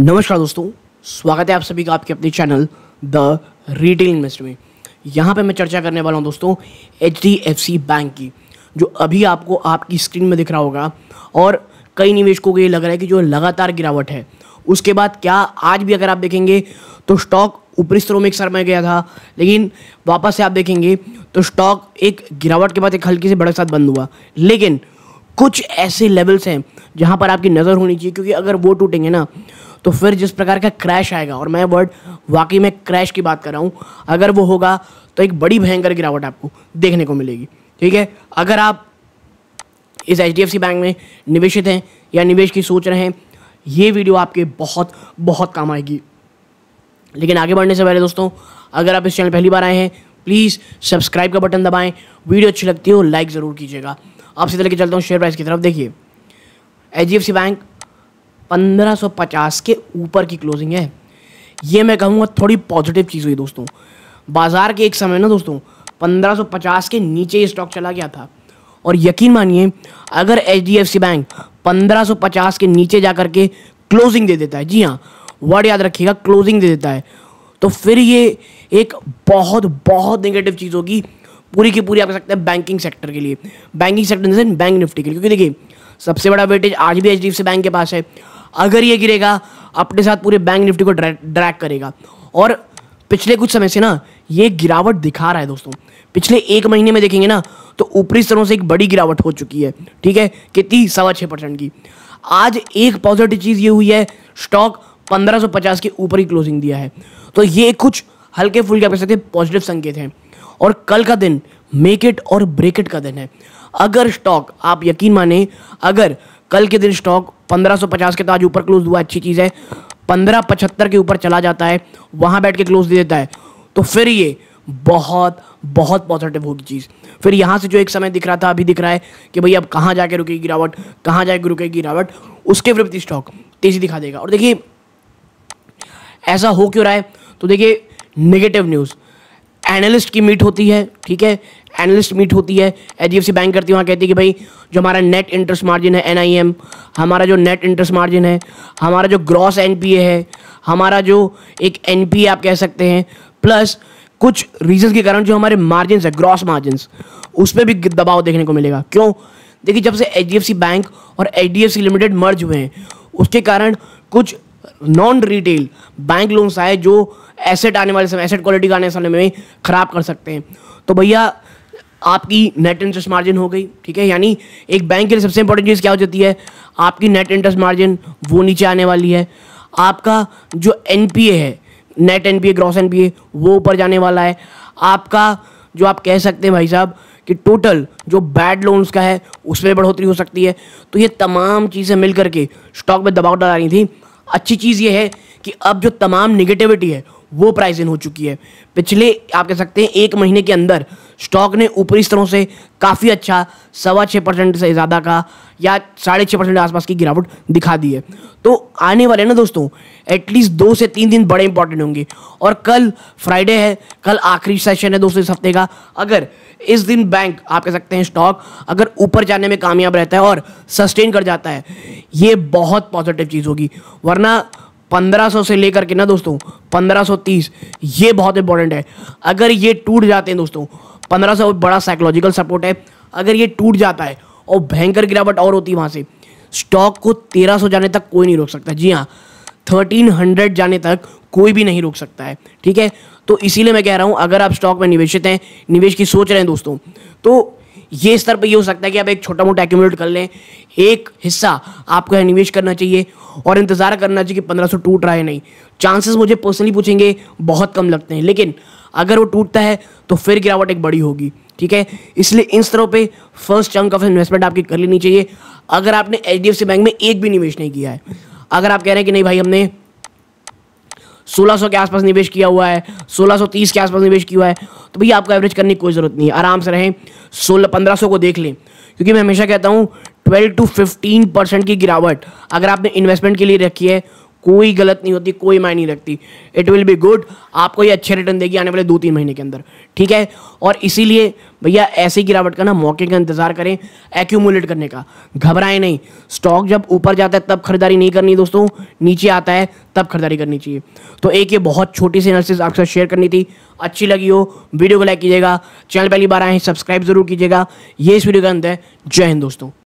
नमस्कार दोस्तों स्वागत है आप सभी का आपके अपने चैनल द रिटेल इन्वेस्ट में यहाँ पे मैं चर्चा करने वाला हूँ दोस्तों H D F C bank की जो अभी आपको आपकी स्क्रीन में दिख रहा होगा और कई निवेशकों को ये लग रहा है कि जो लगातार गिरावट है उसके बाद क्या आज भी अगर आप देखेंगे तो स्टॉक ऊपरी स्तरों में एक सर में गया था लेकिन वापस से आप देखेंगे तो स्टॉक एक गिरावट के बाद एक हल्की से बड़े साथ बंद हुआ लेकिन कुछ ऐसे लेवल्स हैं जहाँ पर आपकी नज़र होनी चाहिए क्योंकि अगर वो टूटेंगे ना तो फिर जिस प्रकार का क्रैश आएगा और मैं वर्ड वाकई में क्रैश की बात कर रहा हूँ अगर वो होगा तो एक बड़ी भयंकर गिरावट आपको देखने को मिलेगी ठीक है अगर आप इस एच बैंक में निवेशित हैं या निवेश की सोच रहे हैं ये वीडियो आपके बहुत बहुत काम आएगी लेकिन आगे बढ़ने से पहले दोस्तों अगर आप इस चैनल पहली बार आए हैं प्लीज़ सब्सक्राइब का बटन दबाएं वीडियो अच्छी लगती हो लाइक ज़रूर कीजिएगा आप सीधे लेके चलता हूँ शेयर प्राइस की तरफ देखिए एच बैंक 1550 के ऊपर की क्लोजिंग है ये मैं कहूँगा थोड़ी पॉजिटिव चीज़ हुई दोस्तों बाज़ार के एक समय ना दोस्तों 1550 के नीचे स्टॉक चला गया था और यकीन मानिए अगर एच बैंक 1550 के नीचे जा के क्लोजिंग दे देता है जी हाँ वर्ड याद रखिएगा क्लोजिंग दे देता है तो फिर ये एक बहुत बहुत नेगेटिव चीज़ होगी पूरी की पूरी आप कह सकते हैं बैंकिंग सेक्टर के लिए बैंकिंग सेक्टर जैसे बैंक निफ्टी के लिए क्योंकि देखिए सबसे बड़ा वेटेज आज भी एच बैंक के पास है अगर ये गिरेगा अपने साथ पूरे बैंक निफ्टी को ड्रैक करेगा और पिछले कुछ समय से ना ये गिरावट दिखा रहा है दोस्तों पिछले एक महीने में देखेंगे ना तो ऊपरी स्तरों से एक बड़ी गिरावट हो चुकी है ठीक है कितनी सवा छः परसेंट की आज एक पॉजिटिव चीज़ ये हुई है स्टॉक 1550 के ऊपर ही क्लोजिंग दिया है तो ये कुछ हल्के फुल्के आप कह सकते पॉजिटिव संकेत हैं और कल का दिन मेक इट और ब्रेक इट का दिन है अगर स्टॉक आप यकीन माने अगर कल के दिन स्टॉक 1550 के तो आज ऊपर क्लोज हुआ अच्छी चीज़ है पंद्रह पचहत्तर के ऊपर चला जाता है वहाँ बैठ के क्लोज दे देता है तो फिर ये बहुत बहुत पॉजिटिव होगी चीज़ फिर यहाँ से जो एक समय दिख रहा था अभी दिख रहा है कि भाई अब कहाँ जाके रुकेगी गिरावट कहाँ जाके रुकेगी गिरावट उसके विपरीत स्टॉक तेज़ी दिखा देगा और देखिए ऐसा हो क्यों रहा है तो देखिए नेगेटिव न्यूज़ एनालिस्ट की मीट होती है ठीक है एनालिस्ट मीट होती है H D F C bank करती है वहाँ कहती है कि भाई जो हमारा नेट इंटरेस्ट मार्जिन है एन आई एम हमारा जो नेट इंटरेस्ट मार्जिन है हमारा जो ग्रॉस एन पी ए है हमारा जो एक एन पी ए आप कह सकते हैं प्लस कुछ रीजन के कारण जो हमारे मार्जिन है ग्रॉस मार्जिन उस पर भी दबाव देखने को मिलेगा क्यों देखिए जब से H D F C bank और H D F C limited merge हुए हैं उसके कारण कुछ नॉन रिटेल बैंक लोन्स आए जो एसेट आने वाले समय एसेट क्वालिटी का आने समय में खराब कर सकते हैं तो भैया आपकी नेट इंटरेस्ट मार्जिन हो गई ठीक है यानी एक बैंक के लिए सबसे इंपॉर्टेंट चीज़ क्या हो जाती है आपकी नेट इंटरेस्ट मार्जिन वो नीचे आने वाली है आपका जो एन है नेट एन ग्रॉस एन वो ऊपर जाने वाला है आपका जो आप कह सकते हैं भाई साहब कि टोटल जो बैड लोन्स का है उसमें बढ़ोतरी हो सकती है तो ये तमाम चीज़ें मिल करके स्टॉक में दबाव डाल रही थी अच्छी चीज़ ये है कि अब जो तमाम निगेटिविटी है वो प्राइस इन हो चुकी है पिछले आप कह सकते हैं एक महीने के अंदर स्टॉक ने ऊपरी स्तरों से काफ़ी अच्छा सवा छः परसेंट से ज़्यादा का या साढ़े छः परसेंट आसपास की गिरावट दिखा दी है तो आने वाले ना दोस्तों एटलीस्ट दो से तीन दिन बड़े इंपॉर्टेंट होंगे और कल फ्राइडे है कल आखिरी सेशन है दोस्तों इस हफ्ते का अगर इस दिन बैंक आप कह सकते हैं स्टॉक अगर ऊपर जाने में कामयाब रहता है और सस्टेन कर जाता है ये बहुत पॉजिटिव चीज़ होगी वरना 1500 से लेकर के ना दोस्तों 1530 ये बहुत इंपॉर्टेंट है अगर ये टूट जाते हैं दोस्तों पंद्रह सौ बड़ा साइकोलॉजिकल सपोर्ट है अगर ये टूट जाता है और भयंकर गिरावट और होती है वहाँ से स्टॉक को तेरह सौ जाने तक कोई नहीं रोक सकता जी हाँ थर्टीन हंड्रेड जाने तक कोई भी नहीं रोक सकता है ठीक है तो इसीलिए मैं कह रहा हूँ अगर आप स्टॉक में निवेशित हैं निवेश की सोच रहे हैं दोस्तों तो ये स्तर पर ये हो सकता है कि आप एक छोटा मोटा एक्यूमुलेट कर लें एक हिस्सा आपको निवेश करना चाहिए और इंतज़ार करना चाहिए कि पंद्रह सौ टूट रहा है नहीं चांसेस मुझे पर्सनली पूछेंगे बहुत कम लगते हैं लेकिन अगर वो टूटता है तो फिर गिरावट एक बड़ी होगी ठीक है इसलिए इन स्तरों पर फर्स्ट चंक ऑफ इन्वेस्टमेंट आपकी कर लेनी चाहिए अगर आपने एच बैंक में एक भी निवेश नहीं किया है अगर आप कह रहे हैं कि नहीं भाई हमने 1600 के आसपास निवेश किया हुआ है 1630 के आसपास निवेश किया हुआ है तो भैया आपको एवरेज करने की कोई ज़रूरत नहीं है आराम से रहें सोलह पंद्रह को देख लें क्योंकि मैं हमेशा कहता हूँ ट्वेल्व टू फिफ्टीन परसेंट की गिरावट अगर आपने इन्वेस्टमेंट के लिए रखी है कोई गलत नहीं होती कोई मायने नहीं रखती इट विल बी गुड आपको ये अच्छे रिटर्न देगी आने वाले दो तीन महीने के अंदर ठीक है और इसीलिए भैया ऐसी गिरावट का ना मौके का इंतजार करें एक्यूमुलेट करने का घबराएं नहीं स्टॉक जब ऊपर जाता है तब खरीदारी नहीं करनी दोस्तों नीचे आता है तब खरीदारी करनी चाहिए तो एक ये बहुत छोटी सी एनालिसिस आपके साथ शेयर करनी थी अच्छी लगी हो वीडियो को लाइक कीजिएगा चैनल पहली बार आए सब्सक्राइब जरूर कीजिएगा ये इस वीडियो का अंत है जय हिंद दोस्तों